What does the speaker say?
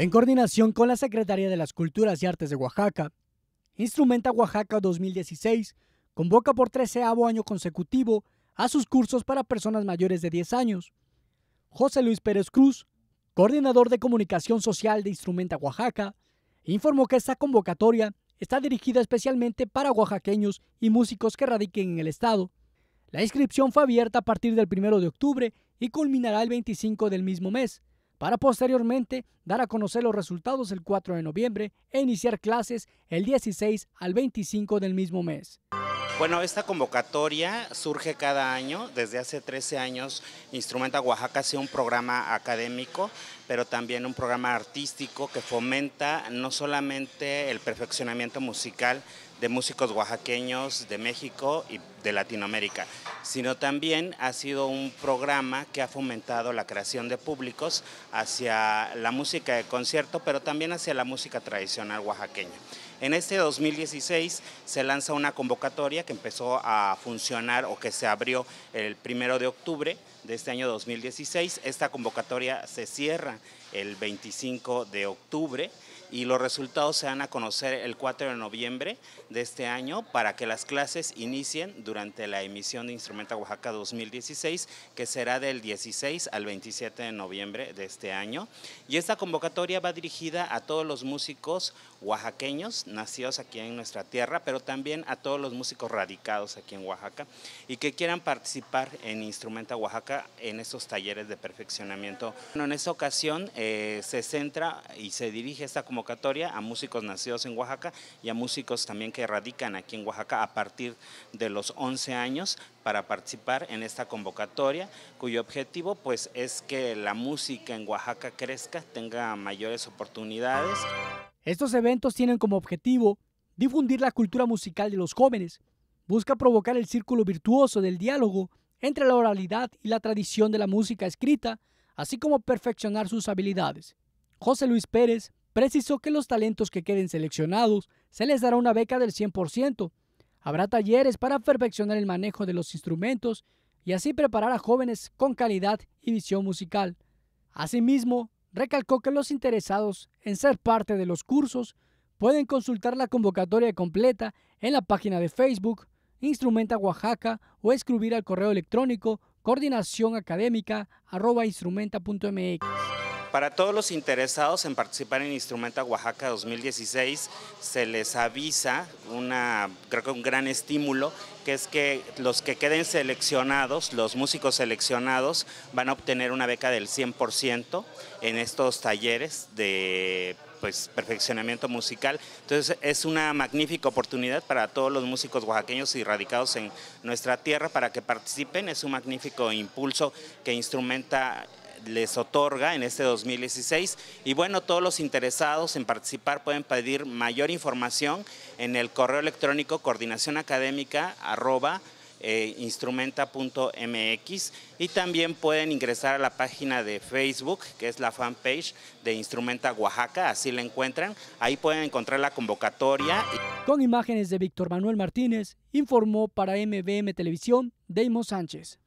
en coordinación con la Secretaría de las Culturas y Artes de Oaxaca, instrumenta Oaxaca 2016, convoca por treceavo año consecutivo a sus cursos para personas mayores de 10 años. José Luis Pérez Cruz, coordinador de comunicación social de Instrumenta Oaxaca, informó que esta convocatoria está dirigida especialmente para oaxaqueños y músicos que radiquen en el estado. La inscripción fue abierta a partir del 1 de octubre y culminará el 25 del mismo mes para posteriormente dar a conocer los resultados el 4 de noviembre e iniciar clases el 16 al 25 del mismo mes. Bueno, esta convocatoria surge cada año. Desde hace 13 años, Instrumenta Oaxaca sido un programa académico pero también un programa artístico que fomenta no solamente el perfeccionamiento musical de músicos oaxaqueños de México y de Latinoamérica, sino también ha sido un programa que ha fomentado la creación de públicos hacia la música de concierto, pero también hacia la música tradicional oaxaqueña. En este 2016 se lanza una convocatoria que empezó a funcionar o que se abrió el primero de octubre de este año 2016. Esta convocatoria se cierra el 25 de octubre y los resultados se van a conocer el 4 de noviembre de este año para que las clases inicien durante la emisión de Instrumenta Oaxaca 2016, que será del 16 al 27 de noviembre de este año. Y esta convocatoria va dirigida a todos los músicos oaxaqueños nacidos aquí en nuestra tierra, pero también a todos los músicos radicados aquí en Oaxaca y que quieran participar en Instrumenta Oaxaca en estos talleres de perfeccionamiento. Bueno, en esta ocasión eh, se centra y se dirige esta convocatoria a músicos nacidos en Oaxaca y a músicos también que radican aquí en Oaxaca a partir de los 11 años para participar en esta convocatoria, cuyo objetivo pues es que la música en Oaxaca crezca, tenga mayores oportunidades. Estos eventos tienen como objetivo difundir la cultura musical de los jóvenes, busca provocar el círculo virtuoso del diálogo entre la oralidad y la tradición de la música escrita, así como perfeccionar sus habilidades. José Luis Pérez precisó que los talentos que queden seleccionados se les dará una beca del 100%. Habrá talleres para perfeccionar el manejo de los instrumentos y así preparar a jóvenes con calidad y visión musical. Asimismo, recalcó que los interesados en ser parte de los cursos pueden consultar la convocatoria completa en la página de Facebook Instrumenta Oaxaca o escribir al correo electrónico coordinación académica Para todos los interesados en participar en Instrumenta Oaxaca 2016, se les avisa una, creo que un gran estímulo, que es que los que queden seleccionados, los músicos seleccionados, van a obtener una beca del 100% en estos talleres de pues, perfeccionamiento musical. Entonces es una magnífica oportunidad para todos los músicos oaxaqueños y radicados en nuestra tierra para que participen. Es un magnífico impulso que instrumenta les otorga en este 2016. Y bueno, todos los interesados en participar pueden pedir mayor información en el correo electrónico coordinación eh, instrumenta.mx y también pueden ingresar a la página de Facebook, que es la fanpage de Instrumenta Oaxaca, así la encuentran. Ahí pueden encontrar la convocatoria. Con imágenes de Víctor Manuel Martínez, informó para MBM Televisión Deimos Sánchez.